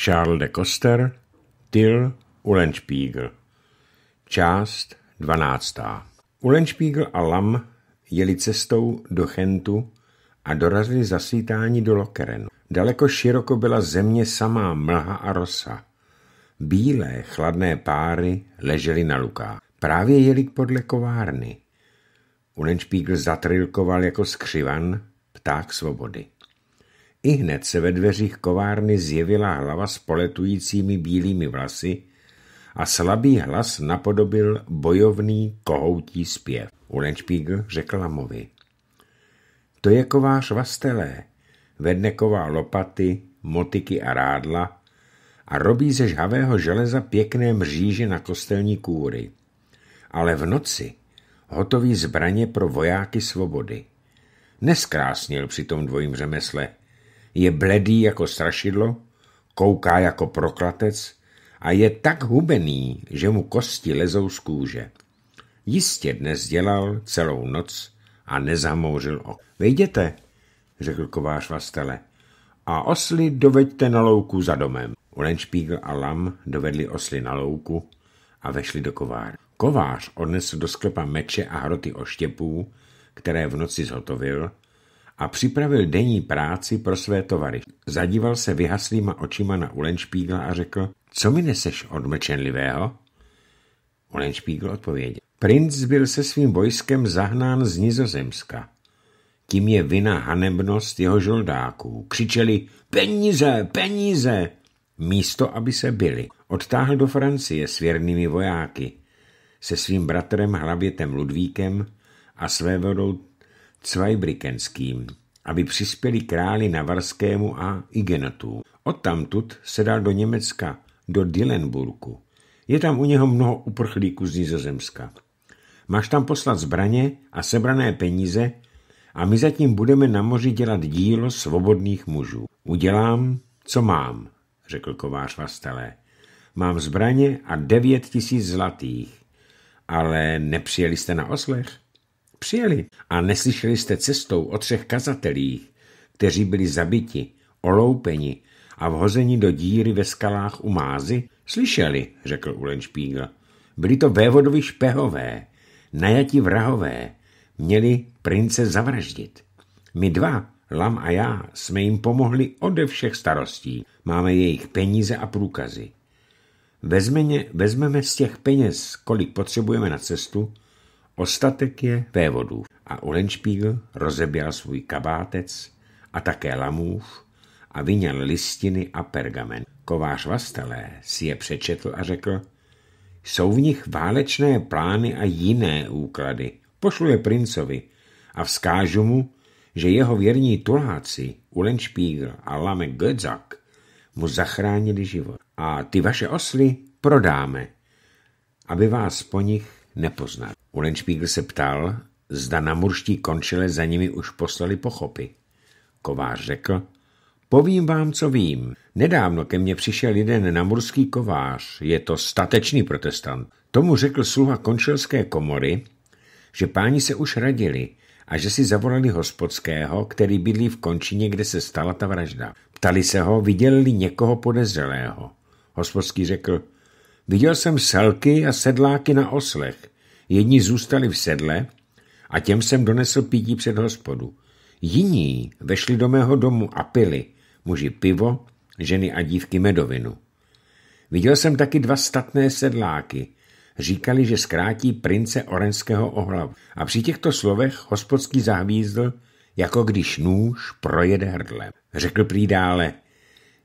Charles de Coster, Till Ulenspiegel. Část 12. Ulenspiegel a Lam jeli cestou do Chentu a dorazili zasítání do Lokerenu. Daleko široko byla země samá mlha a rosa. Bílé, chladné páry ležely na lukách. Právě jeli podle kovárny. Ulenspiegel zatrilkoval jako skřivan pták svobody. I hned se ve dveřích kovárny zjevila hlava s poletujícími bílými vlasy a slabý hlas napodobil bojovný kohoutí zpěv. Ulenšpígl řekl Lamovi. To je kovář Vastelé, ková lopaty, motiky a rádla a robí ze žhavého železa pěkné mříže na kostelní kůry. Ale v noci hotový zbraně pro vojáky svobody. Neskrásnil při tom dvojím řemesle, je bledý jako strašidlo, kouká jako proklatec a je tak hubený, že mu kosti lezou z kůže. Jistě dnes dělal celou noc a nezamouřil ok. Vejděte, řekl kovář Vastele, a osly doveďte na louku za domem. Ulenšpígl a Lam dovedli osly na louku a vešli do kovář. Kovář odnesl do sklepa meče a hroty oštěpů, které v noci zhotovil, a připravil denní práci pro své tovary. Zadíval se vyhaslýma očima na Ulenšpígla a řekl, co mi neseš od mlčenlivého? Ulenšpígl odpověděl. Princ byl se svým vojskem zahnán z Nizozemska. Tím je vina hanebnost jeho žoldáků. Křičeli peníze, peníze, místo aby se byli. Odtáhl do Francie s věrnými vojáky, se svým bratrem hlavětem Ludvíkem a své vodou Cvajbrikenským, aby přispěli králi Navarskému a Igenatu. Odtamtud se dal do Německa, do Dillenburku. Je tam u něho mnoho uprchlíků z Nizozemska. Máš tam poslat zbraně a sebrané peníze a my zatím budeme na moři dělat dílo svobodných mužů. Udělám, co mám, řekl kovář Vastelé. Mám zbraně a devět tisíc zlatých. Ale nepřijeli jste na oslech? Přijeli a neslyšeli jste cestou o třech kazatelích, kteří byli zabiti, oloupeni a vhozeni do díry ve skalách u mázy? Slyšeli, řekl Ulenšpígl. Byli to vévodovi špehové, najati vrahové, měli prince zavraždit. My dva, Lam a já, jsme jim pomohli ode všech starostí. Máme jejich peníze a průkazy. Vezmeme, vezmeme z těch peněz, kolik potřebujeme na cestu, Ostatek je vévodů a Ulenšpígl rozeběl svůj kabátec a také lamův a vyněl listiny a pergamen. Kovář Vastelé si je přečetl a řekl, jsou v nich válečné plány a jiné úklady. Pošlu je princovi a vzkážu mu, že jeho věrní tuláci Ulenšpígl a Lame Gödzak, mu zachránili život. A ty vaše osly prodáme, aby vás po nich nepoznat. Ulenšpígl se ptal, zda na murští končele za nimi už poslali pochopy. Kovář řekl, povím vám, co vím. Nedávno ke mně přišel jeden namurský kovář, je to statečný protestant. Tomu řekl sluha končelské komory, že páni se už radili a že si zavolali hospodského, který bydlí v končině, kde se stala ta vražda. Ptali se ho, viděli někoho podezřelého. Hospodský řekl, Viděl jsem selky a sedláky na oslech. Jedni zůstali v sedle a těm jsem donesl pítí před hospodu. Jiní vešli do mého domu a pili, muži pivo, ženy a dívky medovinu. Viděl jsem taky dva statné sedláky. Říkali, že zkrátí prince orenského ohlavu. A při těchto slovech hospodský zahvízdl, jako když nůž projede hrdlem. Řekl prý dále,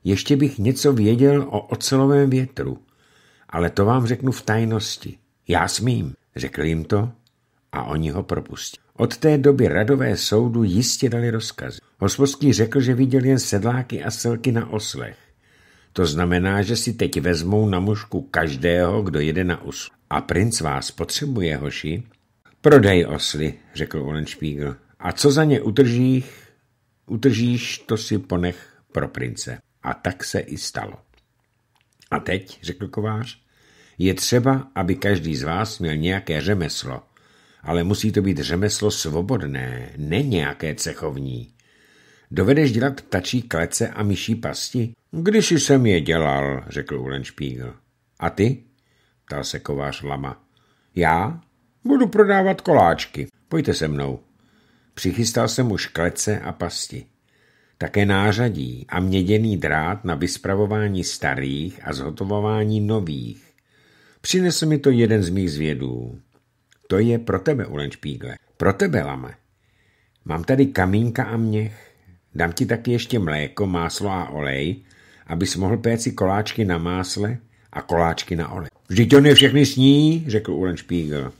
ještě bych něco věděl o ocelovém větru ale to vám řeknu v tajnosti. Já smím, řekl jim to a oni ho propustili. Od té doby radové soudu jistě dali rozkazy. Hospodský řekl, že viděl jen sedláky a selky na oslech. To znamená, že si teď vezmou na mušku každého, kdo jede na osl. A princ vás potřebuje, hoši? Prodej osly, řekl Olenšpígl. A co za ně utržíš, utržíš, to si ponech pro prince. A tak se i stalo. A teď, řekl kovář, je třeba, aby každý z vás měl nějaké řemeslo. Ale musí to být řemeslo svobodné, ne nějaké cechovní. Dovedeš dělat ptačí klece a myší pasti? Když jsem je dělal, řekl Ulenšpígl. A ty? ptal se kovář Lama. Já? Budu prodávat koláčky. Pojďte se mnou. Přichystal jsem už klece a pasti. Také nářadí a měděný drát na vyspravování starých a zhotovování nových. Přinesl mi to jeden z mých zvědů. To je pro tebe, Špígle. Pro tebe, Lame. Mám tady kamínka a měch. Dám ti taky ještě mléko, máslo a olej, abys mohl péci koláčky na másle a koláčky na olej. Vždyť on je všechny sní, řekl Špígl.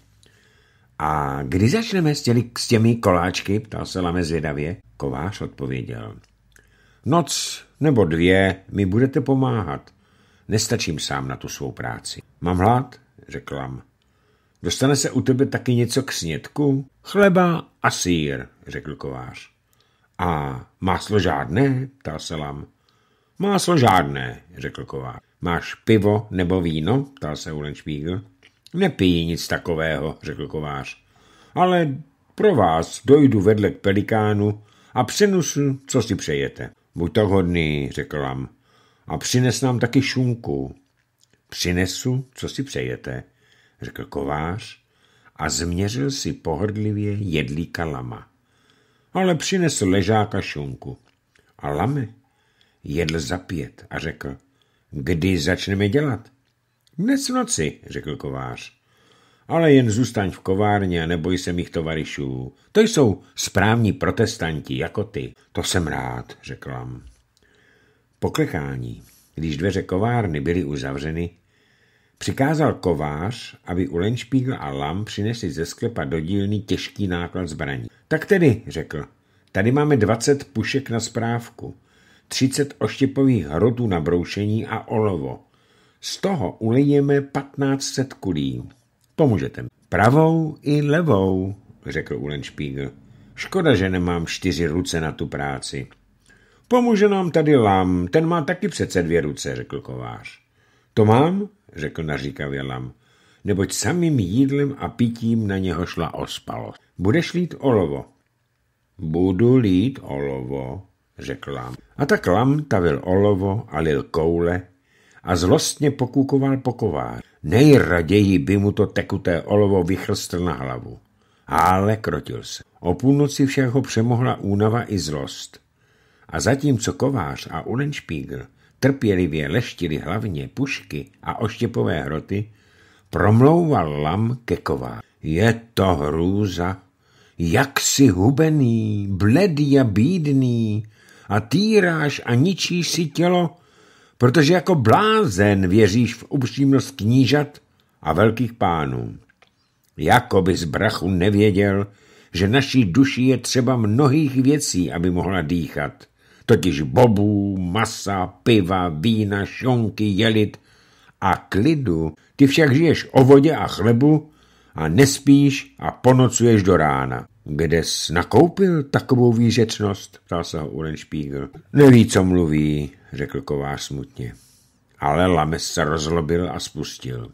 A kdy začneme s těmi, s těmi koláčky, ptal se Lame zvědavě. Kovář odpověděl. Noc nebo dvě mi budete pomáhat. Nestačím sám na tu svou práci. Mám hlad? řekl Řeklam. Dostane se u tebe taky něco k snědku? Chleba a sír, řekl kovář. A máslo žádné? ptal se Lam. Máslo žádné, řekl kovář. Máš pivo nebo víno? ptal se Ulenšpígl. Nepijí nic takového, řekl kovář. Ale pro vás dojdu vedle k pelikánu a přenusu, co si přejete. Buď tak hodný, řekl Lam. A přines nám taky šunku. Přinesu, co si přejete, řekl kovář a změřil si pohrdlivě jedlíka lama. Ale přinesl ležáka šunku. A lame jedl za pět a řekl, kdy začneme dělat? Dnes v noci, řekl kovář ale jen zůstaň v kovárně a neboj se mých tovarišů. To jsou správní protestanti, jako ty. To jsem rád, řekla. Poklekání, když dveře kovárny byly uzavřeny, přikázal kovář, aby u Lenšpígl a Lam přinesli ze sklepa do dílny těžký náklad zbraní. Tak tedy, řekl, tady máme dvacet pušek na správku, třicet oštěpových hrotů na broušení a olovo. Z toho ulijeme 1500 kulí. Pomůžete pravou i levou, řekl Ulenšpígl. Škoda, že nemám čtyři ruce na tu práci. Pomůže nám tady Lam, ten má taky přece dvě ruce, řekl kovář. To mám, řekl naříkavě Lam, neboť samým jídlem a pitím na něho šla ospalost. Budeš lít olovo. Budu lít olovo, řekl Lam. A tak Lam tavil olovo a lil koule a zlostně pokukoval po kovář. Nejraději by mu to tekuté olovo vychrstl na hlavu. Ale krotil se. O půlnoci však ho přemohla únava i zlost. A zatímco kovář a Ulenšpígl trpělivě leštili hlavně pušky a oštěpové hroty, promlouval lam ke kováři. Je to hrůza, jak si hubený, bledý a bídný, a týráš a ničíš si tělo protože jako blázen věříš v upřímnost knížat a velkých pánů. Jako bys z brachu nevěděl, že naší duši je třeba mnohých věcí, aby mohla dýchat. Totiž bobů, masa, piva, vína, šonky, jelit a klidu. Ty však žiješ o vodě a chlebu a nespíš a ponocuješ do rána. Kde jsi nakoupil takovou výřečnost? ptal se ho Ulenšpígl. Neví, co mluví, řekl kovář smutně. Ale Lames se rozlobil a spustil.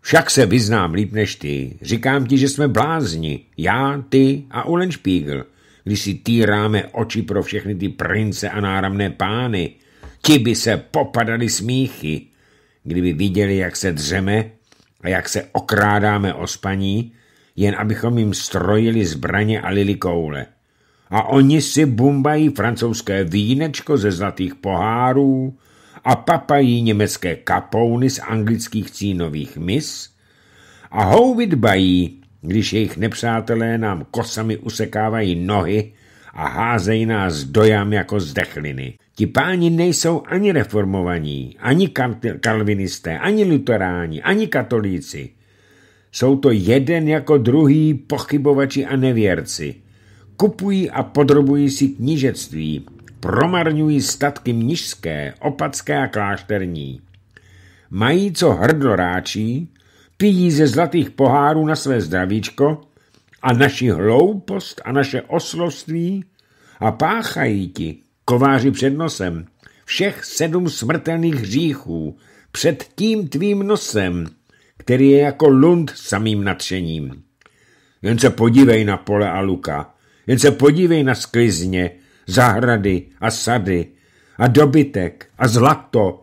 Však se vyznám líp než ty. Říkám ti, že jsme blázni. Já, ty a Ulenšpígl. Když si týráme oči pro všechny ty prince a náramné pány, ti by se popadali smíchy. Kdyby viděli, jak se dřeme a jak se okrádáme o spaní, jen abychom jim strojili zbraně a lili koule. A oni si bumbají francouzské vínečko ze zlatých pohárů a papají německé kapouny z anglických cínových mis a houvit bají, když jejich nepřátelé nám kosami usekávají nohy a házejí nás dojam jako zdechliny. Ti páni nejsou ani reformovaní, ani kalvinisté, ani luteráni, ani katolíci. Jsou to jeden jako druhý pochybovači a nevěrci. Kupují a podrobují si knížectví, promarňují statky mnižské, opatské a klášterní. Mají co hrdoráčí, pijí ze zlatých pohárů na své zdravíčko a naši hloupost a naše oslovství a páchají ti, kováři před nosem, všech sedm smrtelných hříchů, před tím tvým nosem, který je jako lund samým natřením. Jen se podívej na pole a luka, jen se podívej na sklizně, zahrady a sady a dobytek a zlato,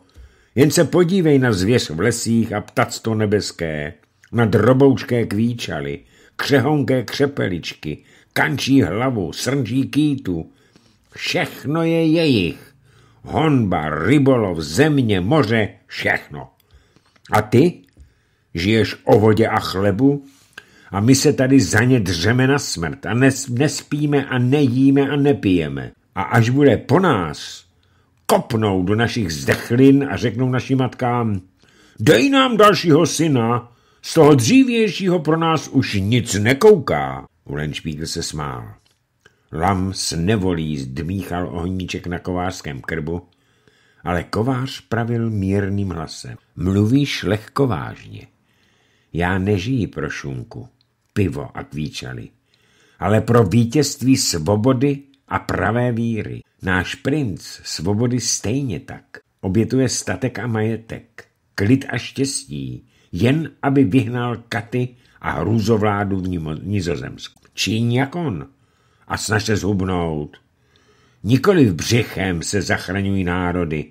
jen se podívej na zvěř v lesích a ptactvo nebeské, na droboučké kvíčaly, křehonké křepeličky, kančí hlavu, srnčí kýtu. Všechno je jejich. Honba, rybolov, země, moře, všechno. A ty? žiješ o vodě a chlebu a my se tady za ně dřeme na smrt a nes, nespíme a nejíme a nepijeme. A až bude po nás, kopnou do našich zdechlin a řeknou našim matkám, dej nám dalšího syna, z toho dřívějšího pro nás už nic nekouká. Ulenšpíkl se smál. Lam s nevolí zdmíchal ohníček na kovářském krbu, ale kovář pravil mírným hlasem. Mluvíš lehkovážně. Já nežiji pro šunku, pivo a kvíčaly, ale pro vítězství svobody a pravé víry. Náš princ svobody stejně tak. Obětuje statek a majetek, klid a štěstí, jen aby vyhnal Katy a hrůzovládu v Nizozemsku. Číň jak on a snaž se zhubnout. Nikoli v břichem se zachraňují národy,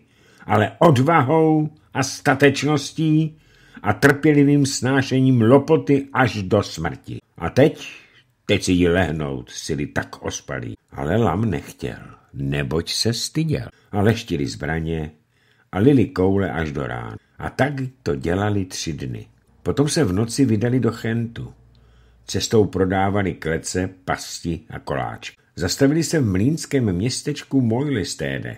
ale odvahou a statečností a trpělivým snášením lopoty až do smrti. A teď? Teď si ji lehnout, sily tak ospalý. Ale Lam nechtěl, neboť se styděl. A leštili zbraně a lili koule až do rána. A tak to dělali tři dny. Potom se v noci vydali do Chentu. Cestou prodávali klece, pasti a koláč. Zastavili se v mlínském městečku Mojlistéde,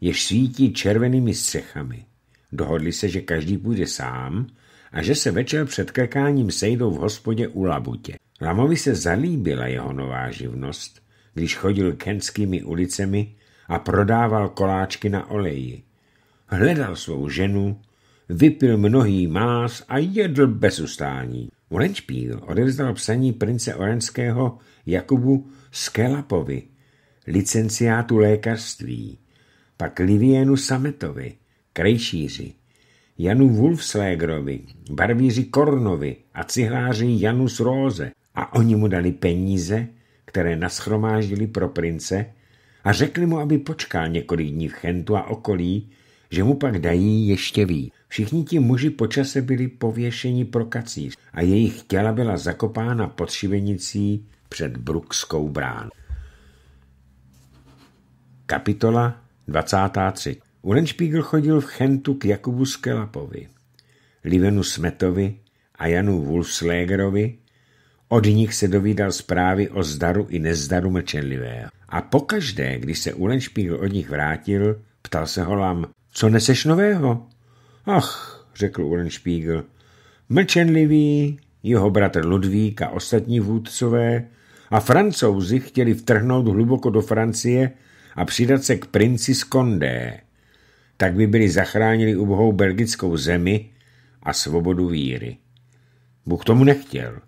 jež svítí červenými střechami. Dohodli se, že každý půjde sám a že se večer před krkáním sejdou v hospodě u Labutě. Lamovi se zalíbila jeho nová živnost, když chodil kenskými ulicemi a prodával koláčky na oleji. Hledal svou ženu, vypil mnohý más a jedl bez ustání. Ulenčpíl odevzdal psaní prince Orenského Jakubu Skelapovi, licenciátu lékařství, pak Livienu Sametovi, krejšíři. Janu Wulfslegrovi, barvíři Kornovi a cihláři Janus Róze. A oni mu dali peníze, které naschromáždili pro prince a řekli mu, aby počkal několik dní v Chentu a okolí, že mu pak dají ještě ví. Všichni ti muži počase byli pověšeni pro kacíř a jejich těla byla zakopána pod šivenicí před Brukskou brán. Kapitola 23 Ulenšpígl chodil v Chentu k Jakubu Skelapovi, Livenu Smetovi a Janu Wulfslegerovi, od nich se dovídal zprávy o zdaru i nezdaru mlčenlivého. A pokaždé, když se Ulenšpígl od nich vrátil, ptal se Holám, co neseš nového? Ach, řekl Ulenšpígl, mlčenlivý, jeho bratr Ludvík a ostatní vůdcové a francouzi chtěli vtrhnout hluboko do Francie a přidat se k princi z Condé, tak by byli zachránili ubohou belgickou zemi a svobodu víry. Bůh tomu nechtěl.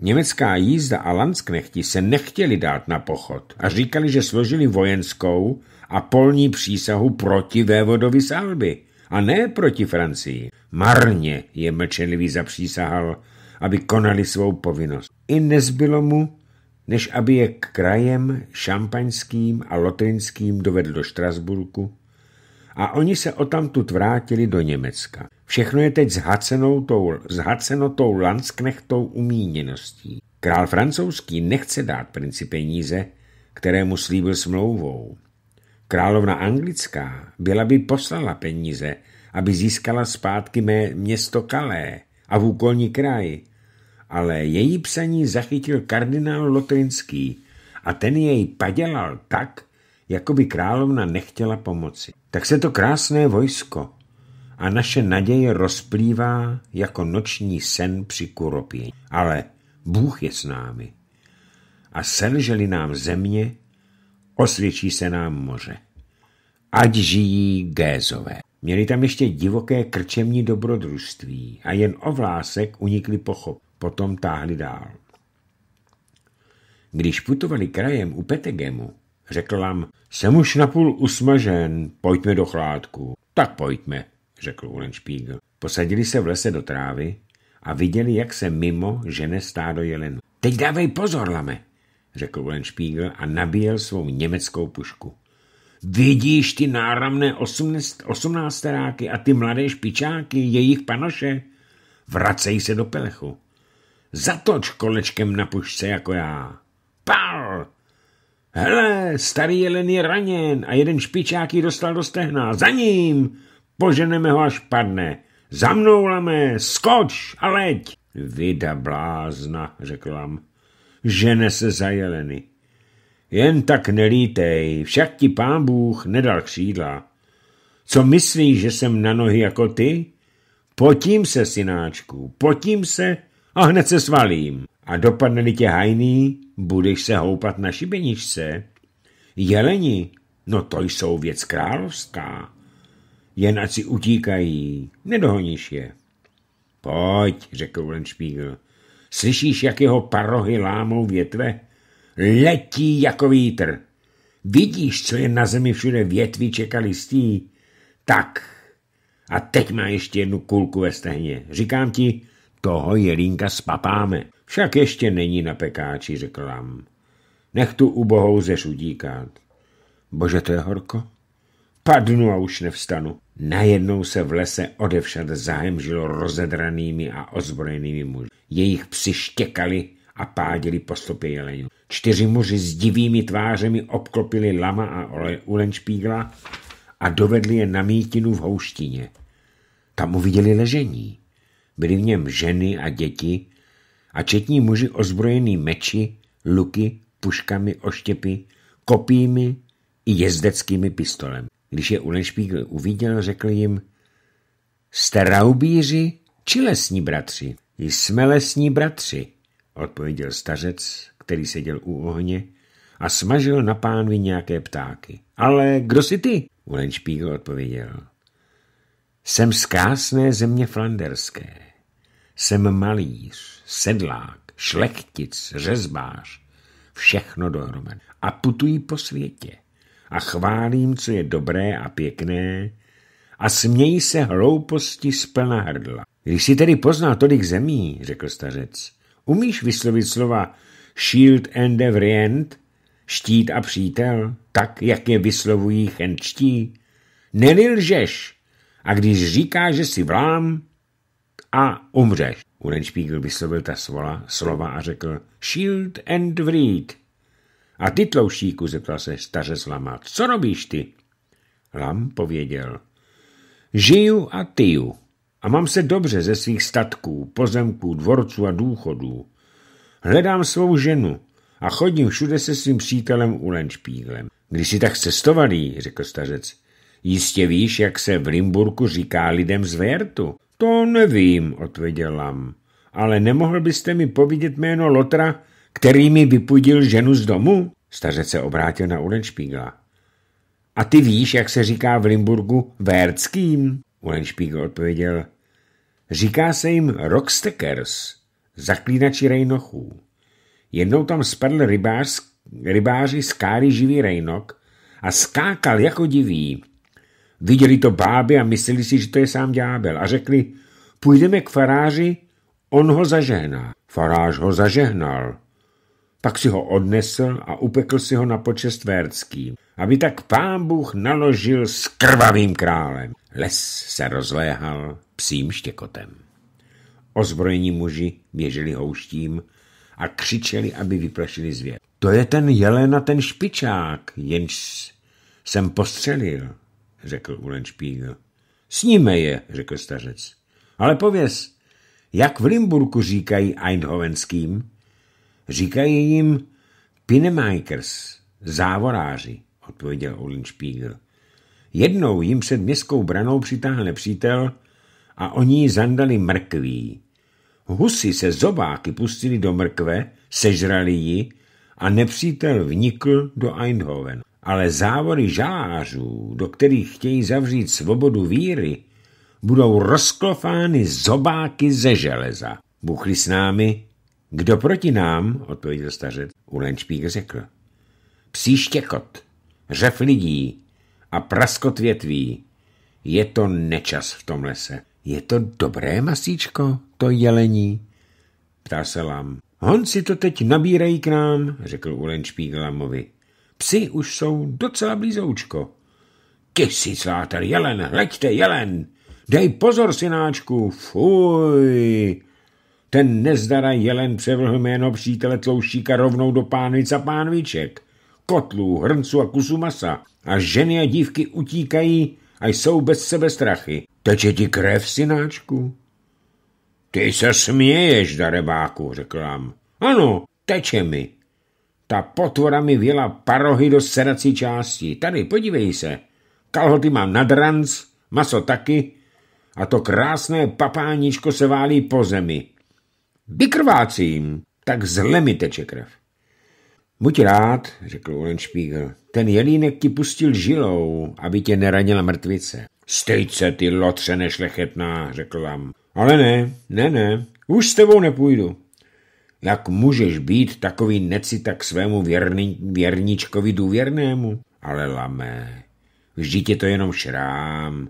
Německá jízda a Landsknechti se nechtěli dát na pochod a říkali, že složili vojenskou a polní přísahu proti vévodovi salby a ne proti Francii. Marně je mlčenlivý zapřísahal, aby konali svou povinnost. I nezbylo mu, než aby je krajem šampaňským a lotrinským dovedl do Štrasburku, a oni se odtamtud vrátili do Německa. Všechno je teď zhacenou tou, zhaceno tou lansknechtou umíněností. Král francouzský nechce dát princi peníze, které mu slíbil smlouvou. Královna anglická byla by poslala peníze, aby získala zpátky mé město Kalé a v úkolní kraj, ale její psaní zachytil kardinál Lotrinský a ten jej padělal tak, jako by královna nechtěla pomoci. Tak se to krásné vojsko a naše naděje rozplývá jako noční sen při kuropě. Ale Bůh je s námi a selželi nám země, osvědčí se nám moře. Ať žijí Gézové. Měli tam ještě divoké krčemní dobrodružství a jen ovlásek unikli pochop, potom táhli dál. Když putovali krajem u Petegemu, Řekl nám, jsem už napůl usmažen, pojďme do chládku. Tak pojďme, řekl Ulenšpígl. Posadili se v lese do trávy a viděli, jak se mimo žene stádo jelenů. Teď dávej pozor, lame, řekl Ulenšpígl a nabíjel svou německou pušku. Vidíš ty náramné osmnácteráky a ty mladé špičáky, jejich panoše? Vracej se do pelechu. Zatoč kolečkem na pušce jako já. Pal! Hele, starý jelen je raněn a jeden špičák ji dostal do stehna. Za ním! Poženeme ho, až padne. Za mnou lame, skoč a leď! Vida blázna, řekl Lam. Žene se za jeleny. Jen tak nelítej, však ti pán Bůh nedal křídla. Co myslíš, že jsem na nohy jako ty? Potím se, synáčku, potím se a hned se svalím a dopadne tě hajný, budeš se houpat na šibeničce. Jeleni, no to jsou věc královská. Jen ať si utíkají, nedohoníš je. Pojď, řekl Ulenšpígl. Slyšíš, jak jeho parohy lámou větve? Letí jako vítr. Vidíš, co je na zemi všude větviček a listí? Tak. A teď má ještě jednu kulku ve stehně. Říkám ti, toho jelínka spapáme. Však ještě není na pekáči, řekl Lam. Nech tu ubohou zeř udíkat. Bože, to je horko. Padnu a už nevstanu. Najednou se v lese odevšad zájemžilo rozedranými a ozbrojenými muži. Jejich psi štěkali a pádili po stopě jelenů. Čtyři muži s divými tvářemi obklopili lama a ole ulenšpígla a dovedli je na mítinu v houštině. Tam uviděli ležení. Byly v něm ženy a děti, a četní muži ozbrojený meči, luky, puškami, oštěpy, kopími i jezdeckými pistolem. Když je Ulenšpígl uviděl, řekl jim, jste raubíři či lesní bratři? Jsme lesní bratři, odpověděl stařec, který seděl u ohně a smažil na pánvi nějaké ptáky. Ale kdo jsi ty? Ulenšpígl odpověděl. Jsem z krásné země flanderské. Jsem malíř, sedlák, šlechtic, řezbář, všechno dohromady. A putuji po světě a chválím, co je dobré a pěkné a smějí se hlouposti z plna hrdla. Když si tedy poznal tolik zemí, řekl stařec, umíš vyslovit slova shield and vriend, štít a přítel, tak, jak je vyslovují chenčtí? Nelilžeš a když říkáš, že si vlám, a umřeš. Urenšpígl vyslovil ta svola, slova a řekl Shield and Vreed. A ty, tloušíku, zeptal se z Lama, co robíš ty? Lam pověděl, žiju a tyju a mám se dobře ze svých statků, pozemků, dvorců a důchodů. Hledám svou ženu a chodím všude se svým přítelem Ulenšpíglem. Když jsi tak cestovalý, řekl stařec, jistě víš, jak se v Limburku říká lidem z Vertu. To nevím, odpověděl Lam, ale nemohl byste mi povědět jméno Lotra, který mi vypudil ženu z domu? Stařec se obrátil na Ulenšpígla. A ty víš, jak se říká v Limburgu Vérckým? Ulenšpígl odpověděl. Říká se jim Rocksteckers, zaklínači rejnochů. Jednou tam spadl rybář, rybáři z káry živý rejnok a skákal jako divý. Viděli to báby a mysleli si, že to je sám ďábel a řekli, půjdeme k faráři, on ho zažehná. Faráž ho zažehnal. Pak si ho odnesl a upekl si ho na počest Vérckým, aby tak pán Bůh naložil s krvavým králem. Les se rozléhal psím štěkotem. Ozbrojení muži běželi houštím a křičeli, aby vyplašili zvěr. To je ten jelen a ten špičák, jenž jsem postřelil, řekl Ulenšpígl. Sníme je, řekl stařec. Ale pověz, jak v Limburku říkají Eindhovenským? Říkají jim Pinemakers, závoráři, odpověděl Ulenšpígl. Jednou jim před městskou branou přitáhl nepřítel a oni ji zandali mrkví. Husy se zobáky pustili do mrkve, sežrali ji a nepřítel vnikl do Eindhovenu ale závory žalářů, do kterých chtějí zavřít svobodu víry, budou rozklofány zobáky ze železa. Buchli s námi. Kdo proti nám, odpověděl stařec, Ulenčpík řekl. Psí štěkot, řev lidí a praskot větví. Je to nečas v tom lese. Je to dobré masíčko, to jelení? Ptá se Lam. Honci to teď nabírají k nám, řekl Ulenčpík Lamovi. Psi už jsou docela blízoučko. Kysi, láter, jelen, leďte, jelen! Dej pozor, synáčku, fuj! Ten nezdara jelen převlhl jméno přítele tloušíka rovnou do pánvic a pánviček, kotlů, hrnců a kusu masa. A ženy a dívky utíkají a jsou bez sebe strachy. Teče ti krev, synáčku? Ty se směješ, darebáku, řekl nám. Ano, teče mi. Ta potvora mi věla parohy do sedací části. Tady, podívej se. Kalhoty mám nad ranc, maso taky a to krásné papáníčko se válí po zemi. Vykrvácím, tak zle mi teče krev. Buď rád, řekl Olenšpígl, ten jelínek ti pustil žilou, aby tě neranila mrtvice. Stejď se, ty lotře nešlechetná, řekl vám. Ale ne, ne, ne, už s tebou nepůjdu. Jak můžeš být takový necita k svému věrni, věrničkovi důvěrnému? Ale lamé, vždyť je to jenom šrám.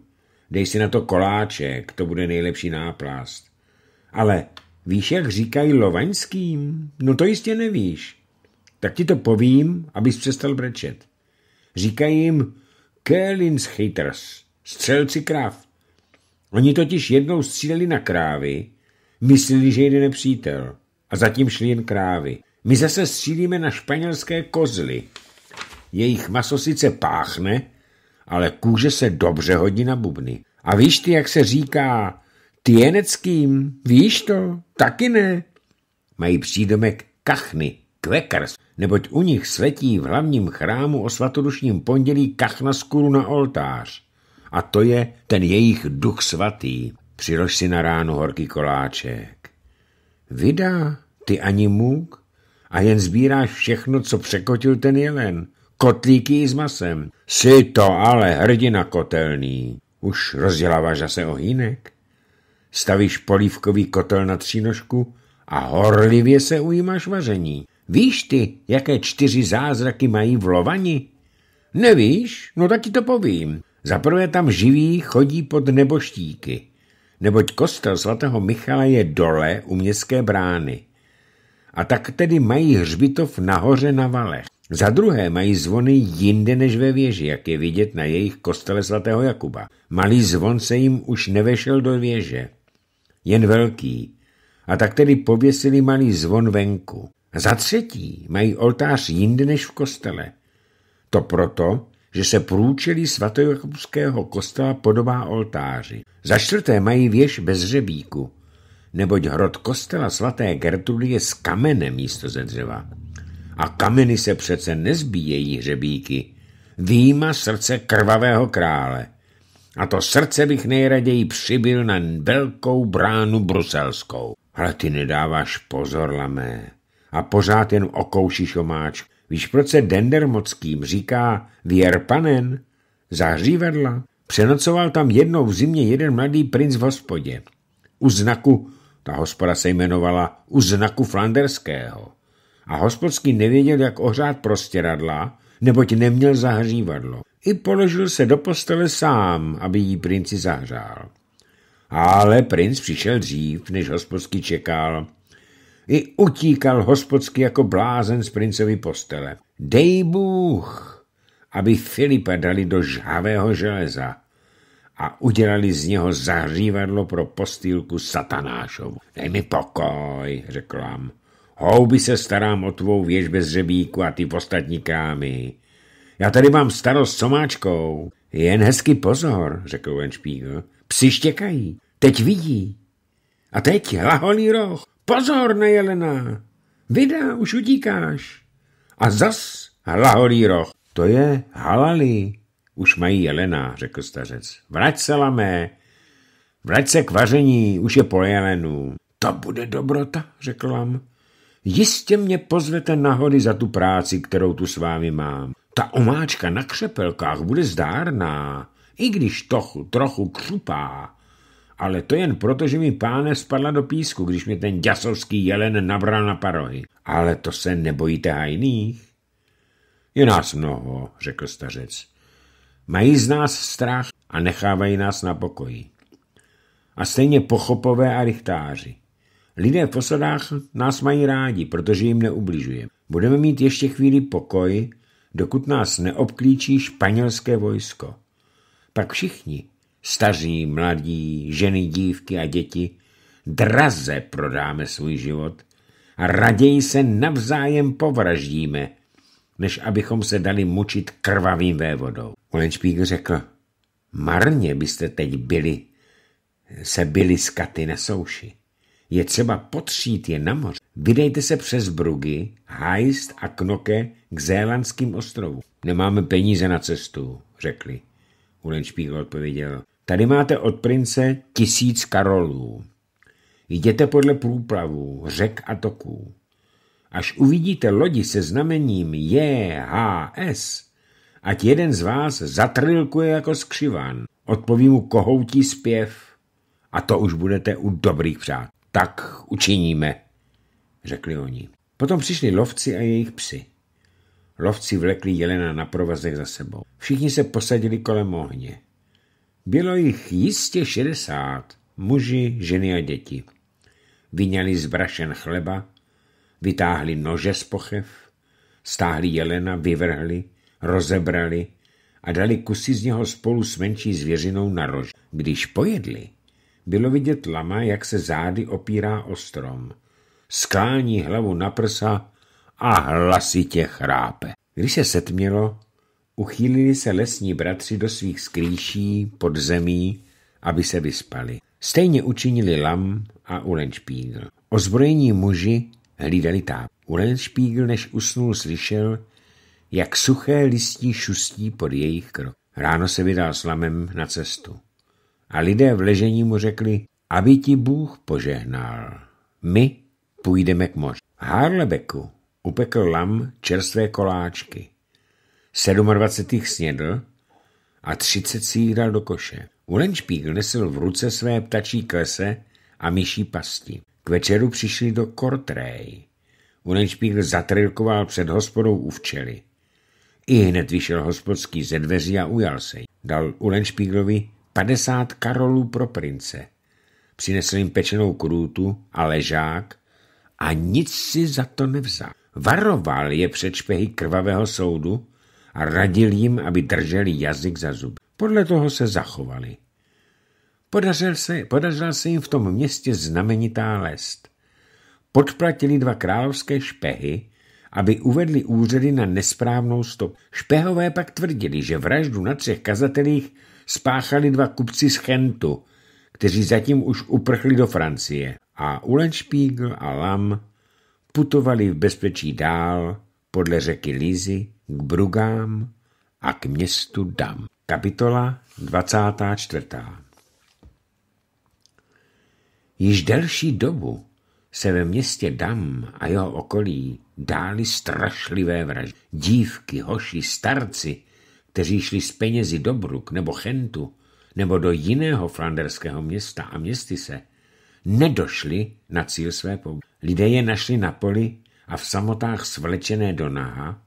Dej si na to koláček, to bude nejlepší náplast. Ale víš, jak říkají lovaňským? No to jistě nevíš. Tak ti to povím, abys přestal brečet. Říkají jim haters, střelci krav. Oni totiž jednou stříleli na krávy, mysleli, že jde nepřítel a zatím šli jen krávy. My zase střílíme na španělské kozly. Jejich maso sice páchne, ale kůže se dobře hodí na bubny. A víš ty, jak se říká tieneckým, víš to? Taky ne. Mají přídomek kachny, kvekars, neboť u nich svetí v hlavním chrámu o svatodušním pondělí kachna z kůru na oltář. A to je ten jejich duch svatý. Přilož si na ránu horký koláče vydá, ty ani můk, a jen sbíráš všechno, co překotil ten jelen. Kotlíky i s masem. Jsi to ale hrdina kotelný. Už rozděláváš zase ohýnek. Stavíš polívkový kotel na třínožku a horlivě se ujímáš vaření. Víš ty, jaké čtyři zázraky mají v lovani? Nevíš? No tak ti to povím. Za prvé tam živí chodí pod neboštíky neboť kostel svatého Michala je dole u městské brány. A tak tedy mají hřbitov nahoře na valech. Za druhé mají zvony jinde než ve věži, jak je vidět na jejich kostele svatého Jakuba. Malý zvon se jim už nevešel do věže, jen velký. A tak tedy pověsili malý zvon venku. Za třetí mají oltář jinde než v kostele. To proto, že se průčelí svatojakubského kostela podobá oltáři. Za čtvrté mají věž bez řebíku, neboť hrod kostela svaté Gertrudy je z kamene místo ze dřeva. A kameny se přece nezbíjejí hřebíky, výjima srdce krvavého krále. A to srdce bych nejraději přibyl na velkou bránu bruselskou. Ale ty nedáváš pozor, lamé, a pořád jen okoušíš omáčku. Víš, proč se Dendermockým říká Vierpanen? Zahřívadla. Přenocoval tam jednou v zimě jeden mladý princ v hospodě. U znaku, ta hospoda se jmenovala, u znaku Flanderského. A hospodský nevěděl, jak ohřát prostěradla, neboť neměl zahřívadlo. I položil se do postele sám, aby jí princi zahřál. Ale princ přišel dřív, než hospodský čekal – i utíkal hospodsky jako blázen z princovy postele. Dej Bůh, aby Filipa dali do žhavého železa a udělali z něho zahřívadlo pro postýlku satanášovu. Dej mi pokoj, řekl vám. Houby se starám o tvou věž bez řebíku a ty ostatní krámy. Já tady mám starost s somáčkou. Jen hezky pozor, řekl Wenšpígl. Psi štěkají, teď vidí. A teď hlaholý roh. Pozor, nejelena! Vida, už utíkáš. A zas hlaholí roh. To je halali. Už mají jelena, řekl stařec. Vrať se, lamé. Vrať se k vaření, už je po jelenu. To bude dobrota, řekl lam. Jistě mě pozvete nahody za tu práci, kterou tu s vámi mám. Ta omáčka na křepelkách bude zdárná, i když tochu trochu křupá ale to jen proto, že mi páne spadla do písku, když mě ten děsovský jelen nabral na parohy. Ale to se nebojíte hajných? Je nás mnoho, řekl stařec. Mají z nás strach a nechávají nás na pokoji. A stejně pochopové a rychtáři. Lidé v posadách nás mají rádi, protože jim neubližujeme. Budeme mít ještě chvíli pokoj, dokud nás neobklíčí španělské vojsko. Pak všichni, staří, mladí, ženy, dívky a děti, draze prodáme svůj život a raději se navzájem povraždíme, než abychom se dali mučit krvavým vévodou. Olenčpík řekl, marně byste teď byli, se byli skaty na souši. Je třeba potřít je na moře. Vydejte se přes Brugy, Hajst a Knoke k Zélandským ostrovům. Nemáme peníze na cestu, řekli. Ulenšpík odpověděl, Tady máte od prince tisíc karolů. Jděte podle průplavů, řek a toků. Až uvidíte lodi se znamením JHS, ať jeden z vás zatrilkuje jako skřivan. Odpoví mu kohoutí zpěv. A to už budete u dobrých přát. Tak učiníme, řekli oni. Potom přišli lovci a jejich psi. Lovci vlekli jelena na provazech za sebou. Všichni se posadili kolem ohně. Bylo jich jistě šedesát, muži, ženy a děti. Vyňali z brašen chleba, vytáhli nože z pochev, stáhli jelena, vyvrhli, rozebrali a dali kusy z něho spolu s menší zvěřinou na rož. Když pojedli, bylo vidět lama, jak se zády opírá o strom. Sklání hlavu na prsa a hlasitě chrápe. Když se setmělo, Uchýlili se lesní bratři do svých skrýší pod zemí, aby se vyspali. Stejně učinili Lam a Ulenšpígl. Ozbrojení muži hlídali táp. Ulenšpígl, než usnul, slyšel, jak suché listí šustí pod jejich krok. Ráno se vydal s Lamem na cestu. A lidé v ležení mu řekli, aby ti Bůh požehnal. My půjdeme k moři. Harlebeku upekl Lam čerstvé koláčky. 27 snědl a 30 si jich dal do koše. Ulenšpík nesl v ruce své ptačí klese a myší pasti. K večeru přišli do Kortrej. Ulenšpík zatrilkoval před hospodou u včely. I hned vyšel hospodský ze dveří a ujal se. Dal Ulenšpíglovi 50 karolů pro prince. Přinesl jim pečenou krůtu a ležák a nic si za to nevzal. Varoval je před špehy krvavého soudu a radil jim, aby drželi jazyk za zub. Podle toho se zachovali. Podařil se, podařil se jim v tom městě znamenitá lest. Podplatili dva královské špehy, aby uvedli úřady na nesprávnou stop. Špehové pak tvrdili, že vraždu na třech kazatelích spáchali dva kupci z Chentu, kteří zatím už uprchli do Francie a Ulenšpígl a Lam putovali v bezpečí dál podle řeky Lízy k Brugám a k městu Dam. Kapitola 24. Již delší dobu se ve městě Dam a jeho okolí dály strašlivé vraždy. Dívky, hoši, starci, kteří šli s penězi do Bruk nebo Chentu nebo do jiného flanderského města a městy se, nedošli na cíl své pobyty. Lidé je našli na poli a v samotách svlečené do naha,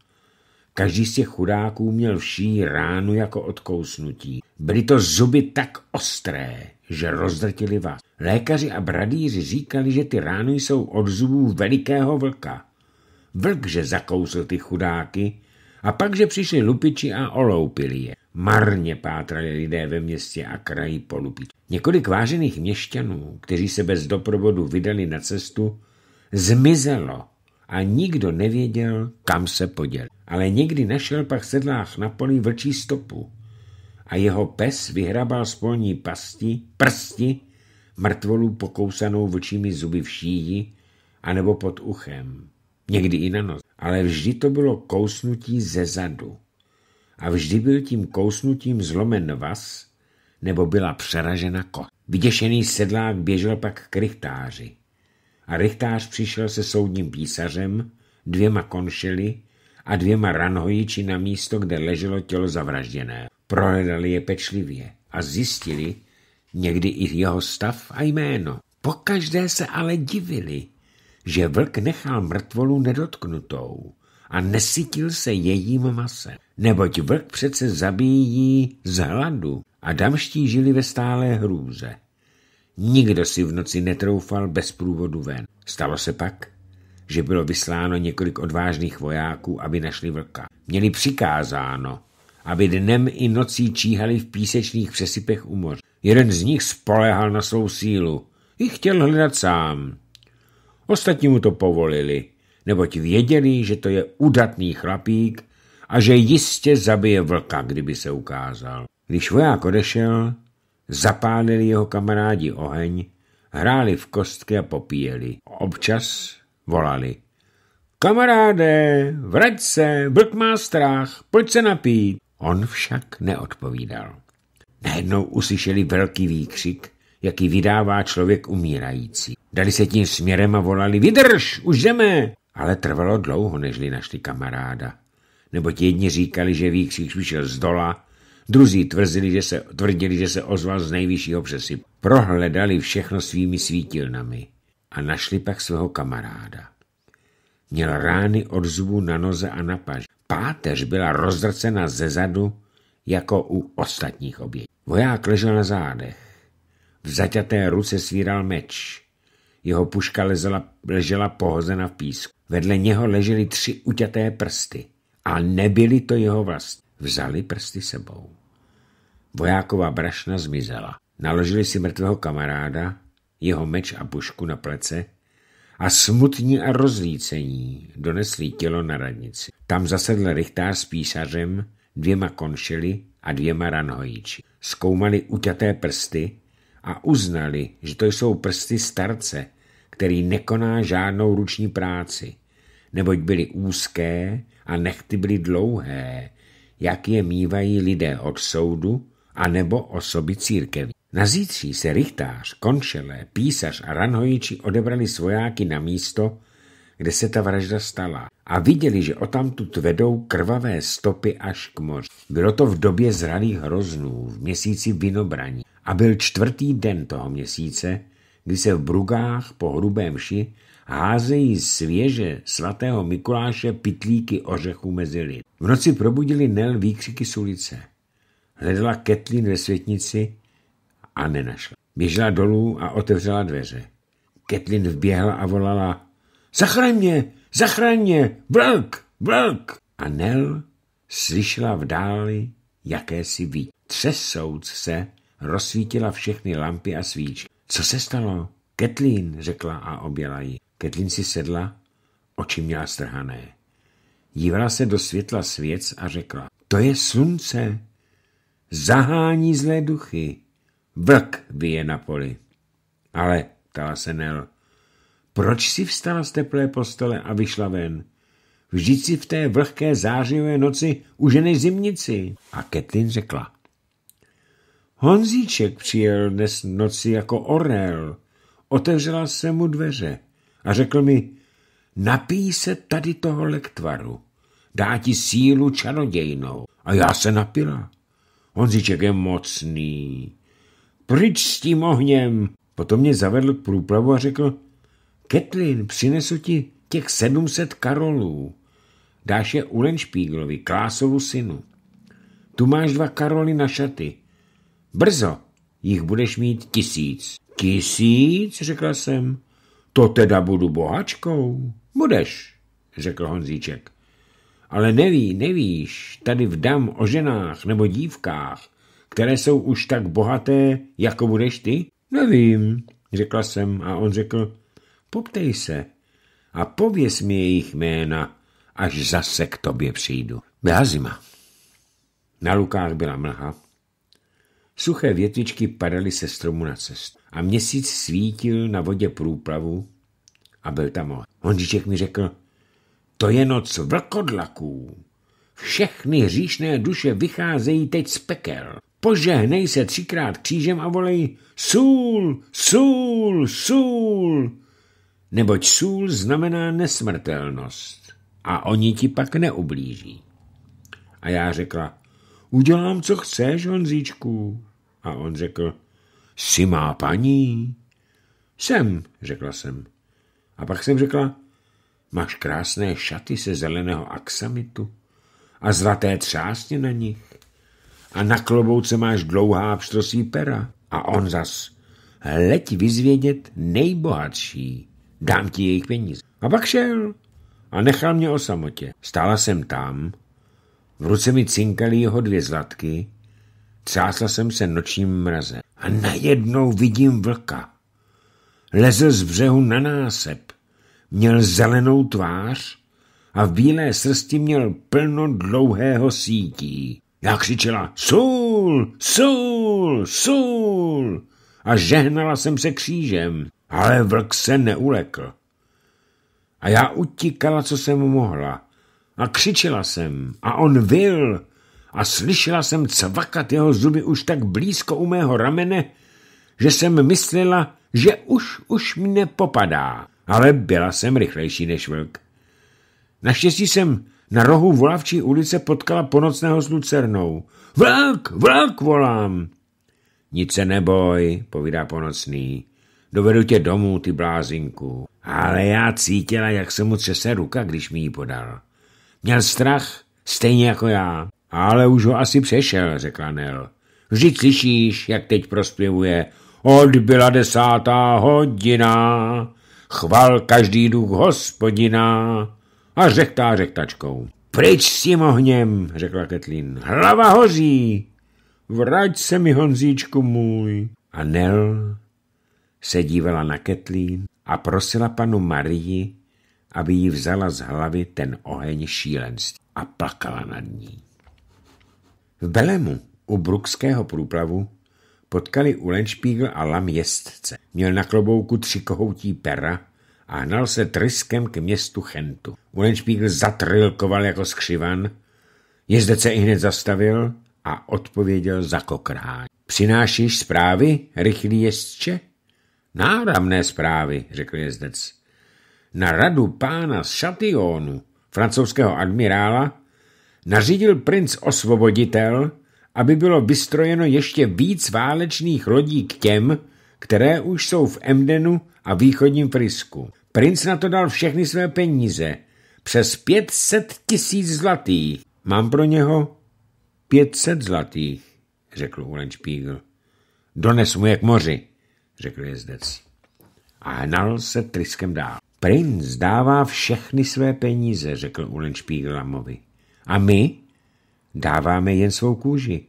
každý z těch chudáků měl vší ránu jako odkousnutí. Byly to zuby tak ostré, že rozdrtili vás. Lékaři a bradíři říkali, že ty rány jsou od zubů velikého vlka. Vlk, že zakousl ty chudáky, a pak, že přišli lupiči a oloupili je. Marně pátrali lidé ve městě a kraji po lupiči. Několik vážených měšťanů, kteří se bez doprovodu vydali na cestu, zmizelo a nikdo nevěděl, kam se poděl. Ale někdy našel pak sedlách na poli vlčí stopu a jeho pes vyhrabal z polní pasti, prsti, mrtvolu pokousanou vlčími zuby v šíji anebo pod uchem. Někdy i na nos. Ale vždy to bylo kousnutí ze zadu. A vždy byl tím kousnutím zlomen vas nebo byla přeražena ko. Vyděšený sedlák běžel pak k rychtáři a rychtář přišel se soudním písařem, dvěma konšely a dvěma ranhojiči na místo, kde leželo tělo zavražděné. Prohledali je pečlivě a zjistili někdy i jeho stav a jméno. Pokaždé se ale divili, že vlk nechal mrtvolu nedotknutou a nesytil se jejím masem. Neboť vlk přece zabíjí z hladu a damští žili ve stále hrůze. Nikdo si v noci netroufal bez průvodu ven. Stalo se pak, že bylo vysláno několik odvážných vojáků, aby našli vlka. Měli přikázáno, aby dnem i nocí číhali v písečných přesypech u moře. Jeden z nich spolehal na svou sílu i chtěl hledat sám. Ostatní mu to povolili, neboť věděli, že to je udatný chlapík a že jistě zabije vlka, kdyby se ukázal. Když voják odešel, zapálili jeho kamarádi oheň, hráli v kostky a popíjeli. Občas volali. Kamaráde, vrať se, vlk má strach, pojď se napít. On však neodpovídal. Najednou uslyšeli velký výkřik, jaký vydává člověk umírající. Dali se tím směrem a volali, vydrž, už jdeme. Ale trvalo dlouho, nežli našli kamaráda. Neboť jedni říkali, že výkřik vyšel z dola, Druzí tvrdili, že se, tvrdili, že se ozval z nejvyššího přesypu. Prohledali všechno svými svítilnami a našli pak svého kamaráda. Měl rány od zubu na noze a na paži. Páteř byla rozdrcena ze zadu jako u ostatních obětí. Voják ležel na zádech. V zaťaté ruce svíral meč. Jeho puška lezela, ležela pohozena v písku. Vedle něho ležely tři uťaté prsty. A nebyly to jeho vlast. Vzali prsty sebou. Vojáková brašna zmizela. Naložili si mrtvého kamaráda, jeho meč a pušku na plece a smutní a rozlícení donesli tělo na radnici. Tam zasedl Richtář s písařem, dvěma konšely a dvěma ranhojíči. Zkoumali uťaté prsty a uznali, že to jsou prsty starce, který nekoná žádnou ruční práci, neboť byly úzké a nechty byly dlouhé, jak je mívají lidé od soudu anebo osoby církevní. Na zítří se rychtář, konšelé, písař a ranhojiči odebrali svojáky na místo, kde se ta vražda stala a viděli, že otamtud vedou krvavé stopy až k moři. Bylo to v době zralých hroznů, v měsíci vynobraní, a byl čtvrtý den toho měsíce, kdy se v Brugách po hrubém ši házejí svěže svatého Mikuláše pitlíky ořechů mezi lid. V noci probudili Nel výkřiky s ulice. Hledala Ketlin ve světnici a nenašla. Běžela dolů a otevřela dveře. Ketlin vběhla a volala Zachraň mě! Zachraň mě! Vlk! Vlk! A Nel slyšela v dáli jakési ví. Třesouc se rozsvítila všechny lampy a svíčky. Co se stalo? Ketlin, řekla a objela ji. Ketlin si sedla, oči měla strhané. Dívala se do světla svěc a řekla, to je slunce. Zahání zlé duchy. Vlk vyje na poli. Ale, ptala se Nel, proč si vstala z teplé postele a vyšla ven? Vždyť si v té vlhké zářivé noci uženej zimnici. A Ketlin řekla. Honzíček přijel dnes noci jako orel. Otevřela se mu dveře a řekl mi, napij se tady toho lektvaru. Dá ti sílu čarodějnou. A já se napila. Honzíček je mocný. Pryč s tím ohněm! Potom mě zavedl k průplavu a řekl, Ketlin, přinesu ti těch sedmset karolů. Dáš je Ulenšpíglovi, Klásovu synu. Tu máš dva karoly na šaty. Brzo jich budeš mít tisíc. Tisíc, řekl jsem. To teda budu bohačkou. Budeš, řekl Honzíček ale neví, nevíš, tady vdam o ženách nebo dívkách, které jsou už tak bohaté, jako budeš ty? Nevím, řekla jsem a on řekl, poptej se a pověs mi jejich jména, až zase k tobě přijdu. Byla zima. Na lukách byla mlha. Suché větvičky padaly se stromu na cestu a měsíc svítil na vodě průplavu a byl tam oheň. Honříček mi řekl, to je noc vlkodlaků. Všechny říšné duše vycházejí teď z pekel. Požehnej se třikrát křížem a volej sůl, sůl, sůl, neboť sůl znamená nesmrtelnost a oni ti pak neublíží. A já řekla, udělám, co chceš, Honzíčku. A on řekl, jsi má paní. Jsem, řekla jsem. A pak jsem řekla, Máš krásné šaty se zeleného aksamitu a zlaté třásně na nich. A na klobouce máš dlouhá pštrosí pera. A on zas, leď vyzvědět nejbohatší, dám ti jejich peníze. A pak šel a nechal mě o samotě. Stála jsem tam, v ruce mi cinkaly jeho dvě zlatky, třásla jsem se nočním mrazem. A najednou vidím vlka. Leze z břehu na násep Měl zelenou tvář a v bílé srsti měl plno dlouhého sítí. Já křičela sůl, sůl, sůl a žehnala jsem se křížem, ale vlk se neulekl. A já utíkala, co jsem mohla a křičela jsem a on vil a slyšela jsem cvakat jeho zuby už tak blízko u mého ramene, že jsem myslela, že už, už mne popadá ale byla jsem rychlejší než vlk. Naštěstí jsem na rohu volavčí ulice potkala ponocného s lucernou. Vlk, vlk, volám. Nic se neboj, povídá ponocný. Dovedu tě domů, ty blázinku. Ale já cítila, jak se mu třese ruka, když mi ji podal. Měl strach, stejně jako já. Ale už ho asi přešel, řekla Nel. Vždyť slyšíš, jak teď prospěvuje. Odbyla desátá hodina chval každý duch hospodina a řektá řechtačkou. Pryč s tím ohněm, řekla Ketlin, hlava hoří, vrať se mi Honzíčku můj. A Nel se dívala na Ketlin a prosila panu Marii, aby jí vzala z hlavy ten oheň šílenství a plakala nad ní. V Belemu u Brukského průplavu Potkali Lenšpígl a lam jezdce. Měl na klobouku tři kohoutí pera a hnal se tryskem k městu Chentu. Lenšpígl zatrilkoval jako skřivan, jezdec se i hned zastavil a odpověděl za kokrán. Přinášíš zprávy, rychlý jezdče? Náramné zprávy, řekl jezdec. Na radu pána z Šationu, francouzského admirála, nařídil princ osvoboditel, aby bylo vystrojeno ještě víc válečných lodí k těm, které už jsou v Emdenu a východním Frisku. Princ na to dal všechny své peníze. Přes 500 tisíc zlatých. Mám pro něho 500 zlatých, řekl Ulenčpígl. Dones mu je k moři, řekl jezdec. A hnal se tryskem dál. Princ dává všechny své peníze, řekl Ulenšpígl Lamovi. A my? Dáváme jen svou kůži.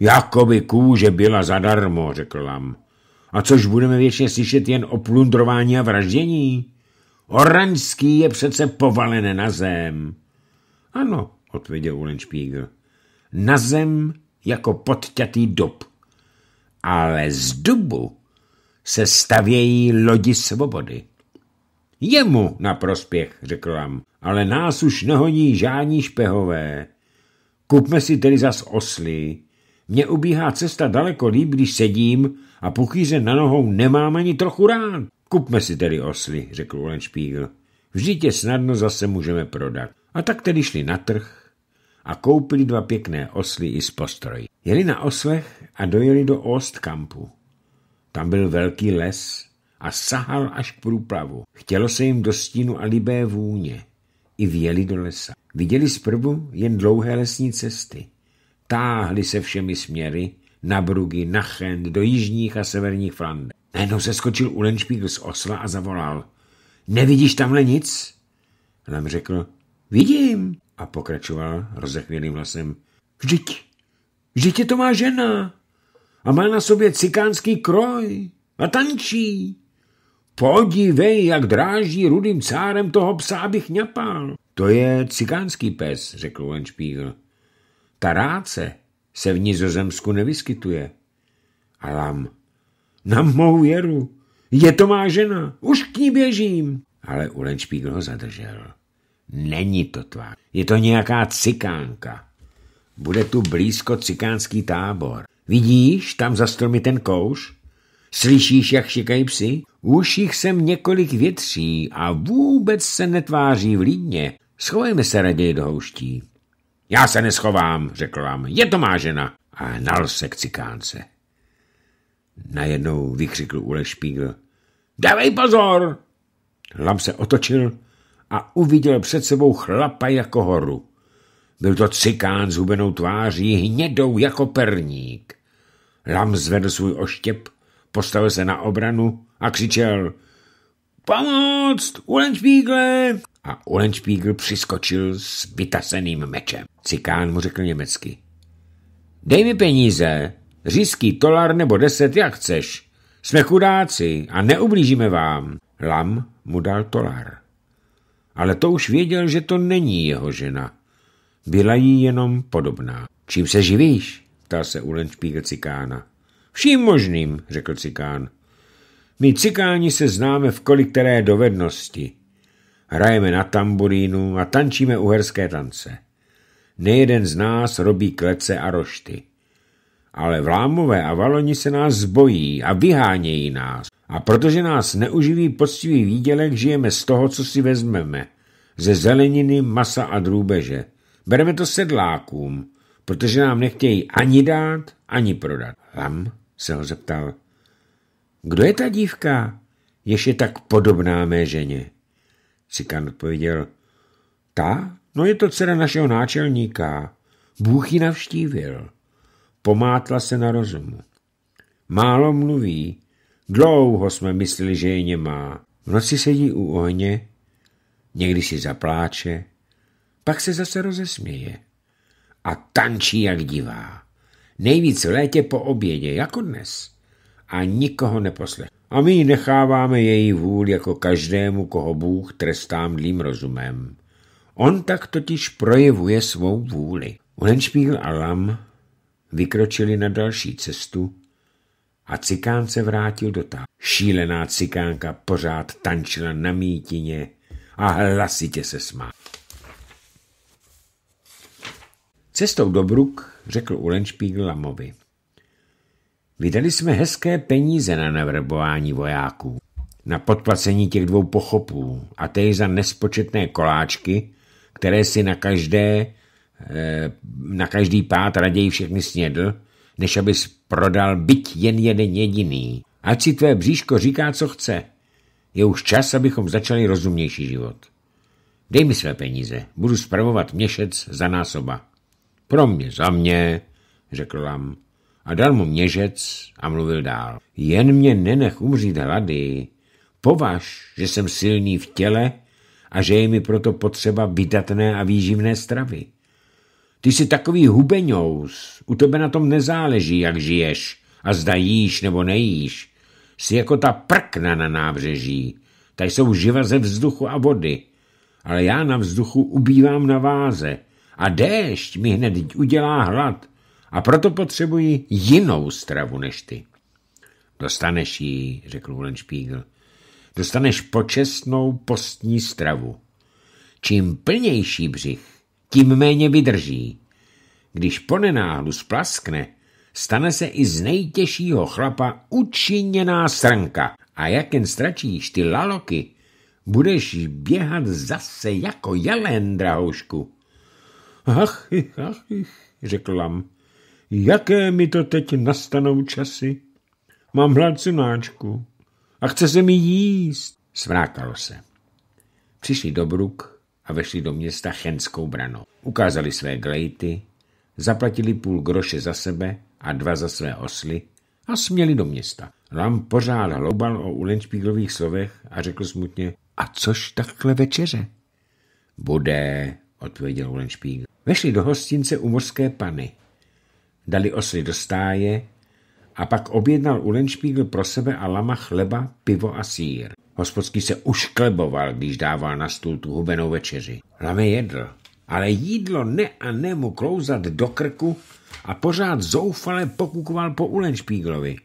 Jakoby kůže byla zadarmo, řekl Lam. A což budeme věčně slyšet jen o plundrování a vraždění? Oranžský je přece povalen na zem. Ano, odpověděl Ulenšpígl. Na zem jako podťatý dub. Ale z dubu se stavějí lodi svobody. Jemu na prospěch, řekl Lam, ale nás už nehoní žádní špehové. Kupme si tedy zas osly. Mně ubíhá cesta daleko líp, když sedím a puchýře na nohou nemám ani trochu rád. Kupme si tedy osly, řekl Olenšpígl. Vždyť je snadno zase můžeme prodat. A tak tedy šli na trh a koupili dva pěkné osly i z postroj. Jeli na oslech a dojeli do Ostkampu. Tam byl velký les a sahal až k průplavu. Chtělo se jim do stínu a libé vůně i vjeli do lesa. Viděli zprvu jen dlouhé lesní cesty. Táhli se všemi směry, na Brugy, na Chend, do jižních a severních Flandek. Najednou se skočil Ulenšpígl z osla a zavolal. Nevidíš tamhle nic? Lem řekl, vidím. A pokračoval rozechvělým hlasem. Vždyť, vždyť je to má žena. A má na sobě cikánský kroj. A tančí. Podívej, jak dráždí rudým cárem toho psa, abych ňapal. To je cigánský pes, řekl Lenšpígl. Ta ráce se v Nizozemsku nevyskytuje. Alam. Na mou věru. Je to má žena. Už k ní běžím. Ale Ulenšpígl ho zadržel. Není to tvá. Je to nějaká cikánka. Bude tu blízko cikánský tábor. Vidíš tam za stromy ten kouš? Slyšíš, jak šikají psi? Už jich několik větří a vůbec se netváří lídně. Schovejme se raději do houští. Já se neschovám, řekl vám. Je to má žena. A hnal se k cikánce. Najednou vykřikl Ule Špígl. Dávej pozor! Lam se otočil a uviděl před sebou chlapa jako horu. Byl to cikán s hubenou tváří, hnědou jako perník. Lam zvedl svůj oštěp, postavil se na obranu a křičel Pomoc, Ulenšpígle! A Ulenšpígl přiskočil s vytaseným mečem. Cikán mu řekl německy. Dej mi peníze, řízký tolar nebo deset, jak chceš. Jsme chudáci a neublížíme vám. Lam mu dal tolar. Ale to už věděl, že to není jeho žena. Byla jí jenom podobná. Čím se živíš? ptal se Ulenšpígl cikána. Vším možným, řekl cikán. My cikáni se známe v kolikteré dovednosti. Hrajeme na tamburínu a tančíme uherské tance. Nejeden z nás robí klece a rošty. Ale vlámové a valoni se nás zbojí a vyhánějí nás. A protože nás neuživí poctivý výdělek, žijeme z toho, co si vezmeme. Ze zeleniny, masa a drůbeže. Bereme to sedlákům, protože nám nechtějí ani dát, ani prodat. Lam se ho zeptal. Kdo je ta dívka, jež je tak podobná mé ženě? Cikán odpověděl, ta? No je to dcera našeho náčelníka. Bůh ji navštívil. Pomátla se na rozumu. Málo mluví. Dlouho jsme mysleli, že je nemá. V noci sedí u ohně, někdy si zapláče, pak se zase rozesměje. A tančí jak divá. Nejvíc v létě po obědě, jako dnes a nikoho neposlech. A my ji necháváme její vůli jako každému, koho Bůh trestá mdlým rozumem. On tak totiž projevuje svou vůli. Ulenšpíl a Lam vykročili na další cestu a cikán se vrátil do tá. Šílená cikánka pořád tančila na mítině a hlasitě se smá. Cestou do Bruk řekl Ulenšpíl Lamovi. Vydali jsme hezké peníze na navrbování vojáků, na podplacení těch dvou pochopů a tedy za nespočetné koláčky, které si na každé eh, na každý pát raději všechny snědl, než abys prodal byť jen jeden jediný. Ať si tvé bříško říká, co chce. Je už čas, abychom začali rozumnější život. Dej mi své peníze, budu spravovat měšec za nás oba. Pro mě, za mě, řekl Lam a dal mu měžec a mluvil dál. Jen mě nenech umřít hlady, považ, že jsem silný v těle a že je mi proto potřeba vydatné a výživné stravy. Ty jsi takový hubeňous, u tebe na tom nezáleží, jak žiješ a zda jíš nebo nejíš. Jsi jako ta prkna na nábřeží, ta jsou živa ze vzduchu a vody, ale já na vzduchu ubývám na váze a déšť mi hned udělá hlad a proto potřebuji jinou stravu než ty. Dostaneš ji, řekl Ulenšpígl. Dostaneš počestnou postní stravu. Čím plnější břich, tím méně vydrží. Když ponenáhlu splaskne, stane se i z nejtěžšího chlapa učiněná srnka. A jak jen stračíš ty laloky, budeš běhat zase jako jelen, drahoušku. Ach, ach, ach, řekl Lam jaké mi to teď nastanou časy. Mám synáčku a chce se mi jíst. Svrákalo se. Přišli do Bruk a vešli do města Chenskou branou. Ukázali své glejty, zaplatili půl groše za sebe a dva za své osly a směli do města. Lam pořád hloubal o Ulenčpíglových slovech a řekl smutně, a což takhle večeře? Bude, odpověděl Ulenčpígl. Vešli do hostince u mořské pany dali osly do stáje a pak objednal Lenšpígl pro sebe a lama chleba, pivo a sír. Hospodský se uškleboval, když dával na stůl tu hubenou večeři. Lame jedl, ale jídlo ne a ne mu klouzat do krku a pořád zoufale pokukoval po Ulenšpíglovi.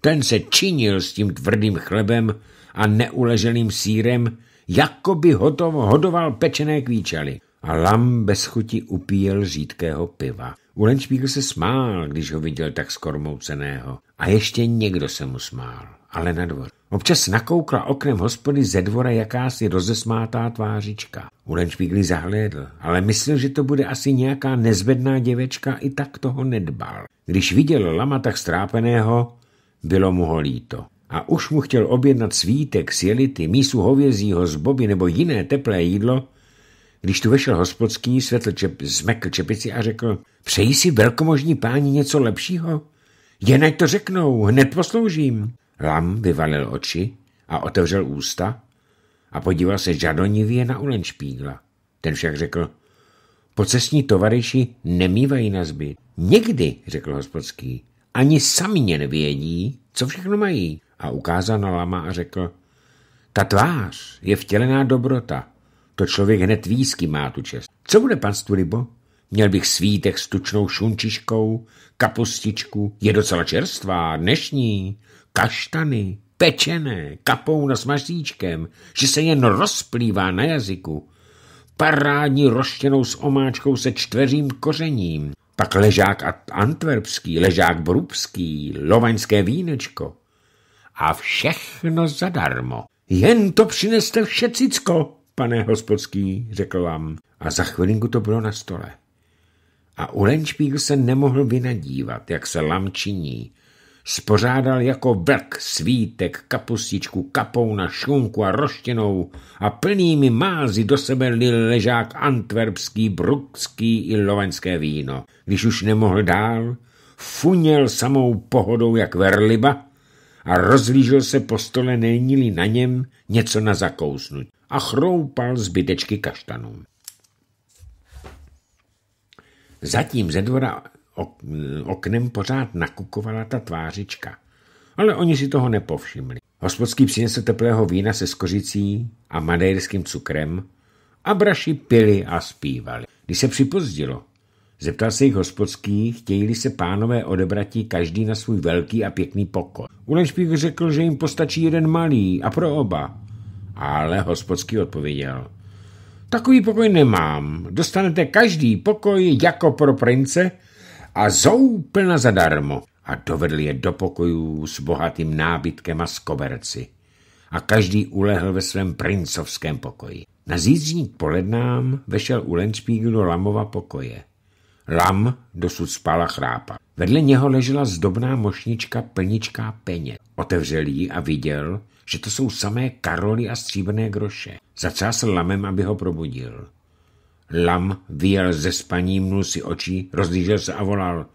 Ten se činil s tím tvrdým chlebem a neuleženým sírem, jako by hotovo hodoval pečené kvíčaly, A lam bez chuti upíjel řídkého piva. Ulenšpígl se smál, když ho viděl tak skormouceného. A ještě někdo se mu smál, ale na dvor. Občas nakoukla oknem hospody ze dvora jakási rozesmátá tvářička. Ulenšpígli zahlédl, ale myslel, že to bude asi nějaká nezvedná děvečka, i tak toho nedbal. Když viděl lama tak strápeného, bylo mu ho líto. A už mu chtěl objednat svítek sjelity, mísu hovězího z boby nebo jiné teplé jídlo, když tu vešel hospodský, světl čep, zmekl čepici a řekl, přeji si velkomožní páni něco lepšího? Jen ať to řeknou, hned posloužím. Lam vyvalil oči a otevřel ústa a podíval se žadonivě na Ulenšpígla. Ten však řekl, pocestní tovaryši nemývají na zbyt. Někdy, řekl hospodský, ani sami mě nevědí, co všechno mají. A ukázal na Lama a řekl, ta tvář je vtělená dobrota, to člověk hned výzky má tu čest. Co bude, pan Stulibo? Měl bych svítek s tučnou šunčiškou, kapustičku, je docela čerstvá, dnešní, kaštany, pečené, kapou na smaříčkem, že se jen rozplývá na jazyku. Parádní roštěnou s omáčkou se čtveřím kořením, pak ležák antwerpský, ležák brubský, lovaňské vínečko. A všechno zadarmo. Jen to přineste všecicko pane hospodský, řekl vám. A za chvilinku to bylo na stole. A Ulenšpíl se nemohl vynadívat, jak se lam činí. Spořádal jako vlk svítek, kapustičku, kapou na šunku a roštinou a plnými mázy do sebe lil ležák antwerpský, brukský i lovenské víno. Když už nemohl dál, funěl samou pohodou jak verliba a rozlížel se po stole, není na něm něco na zakousnutí a chroupal zbytečky kaštanů. Zatím ze dvora oknem pořád nakukovala ta tvářička, ale oni si toho nepovšimli. Hospodský přinesl teplého vína se skořicí a madejrským cukrem a braši pili a zpívali. Když se připozdilo, zeptal se jich hospodský, chtějí se pánové odebratí každý na svůj velký a pěkný pokoj. Ulenšpík řekl, že jim postačí jeden malý a pro oba. Ale hospodský odpověděl. Takový pokoj nemám. Dostanete každý pokoj jako pro prince a zouplna zadarmo. A dovedl je do pokojů s bohatým nábytkem a s koberci. A každý ulehl ve svém princovském pokoji. Na zítřní polednám vešel u do Lamova pokoje. Lam dosud spala chrápa. Vedle něho ležela zdobná mošnička plničká peněz. Otevřel ji a viděl, že to jsou samé karoly a stříbrné groše. Zatřásl lamem, aby ho probudil. Lam vyjel ze spaní, mnul si oči, rozlížel se a volal.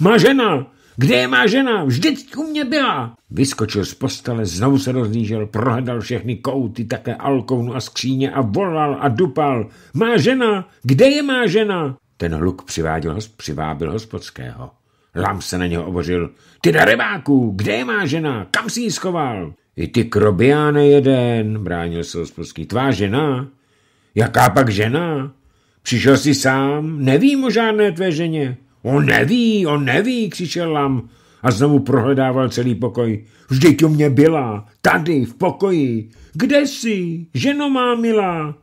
Má žena! Kde je má žena? Vždyť u mě byla! Vyskočil z postele, znovu se rozlížel, prohledal všechny kouty, také alkovnu a skříně a volal a dupal. Má žena! Kde je má žena? Ten hluk přiváděl, přivábil hospodského. Lam se na něho obořil. Ty darebáku, kde je má žena? Kam si ji schoval? I ty krobiáne jeden, bránil se hospodský. Tvá žena? Jaká pak žena? Přišel jsi sám? Nevím o žádné tvé ženě. On neví, on neví, křičel Lam a znovu prohledával celý pokoj. Vždyť u mě byla, tady, v pokoji. Kde jsi, ženo má milá?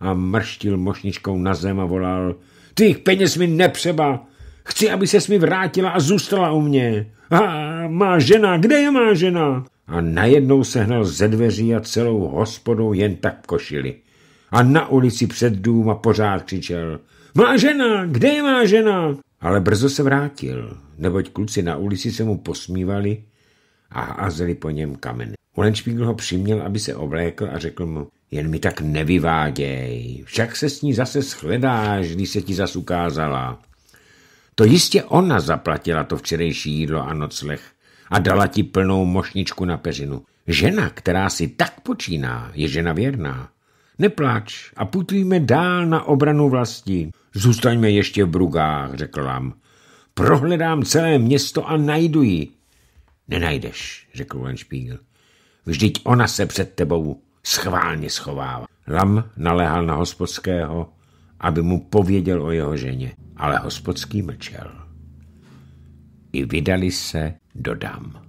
A mrštil mošničkou na zem a volal – ty jich peněz mi nepřeba. Chci, aby se mi vrátila a zůstala u mě. A má žena, kde je má žena? A najednou sehnal ze dveří a celou hospodou jen tak košili. A na ulici před dům a pořád křičel. Má žena, kde je má žena? Ale brzo se vrátil, neboť kluci na ulici se mu posmívali a házeli po něm kameny. Ulenšpígl ho přiměl, aby se oblékl a řekl mu, jen mi tak nevyváděj, však se s ní zase shledáš, když se ti zas ukázala. To jistě ona zaplatila to včerejší jídlo a nocleh a dala ti plnou mošničku na peřinu. Žena, která si tak počíná, je žena věrná. Nepláč a putujme dál na obranu vlasti. Zůstaňme ještě v Brugách, řekl vám. Prohledám celé město a najdu ji. Nenajdeš, řekl Lenšpígl. Vždyť ona se před tebou schválně schovává. Lam naléhal na hospodského, aby mu pověděl o jeho ženě, ale hospodský mlčel. I vydali se do dam.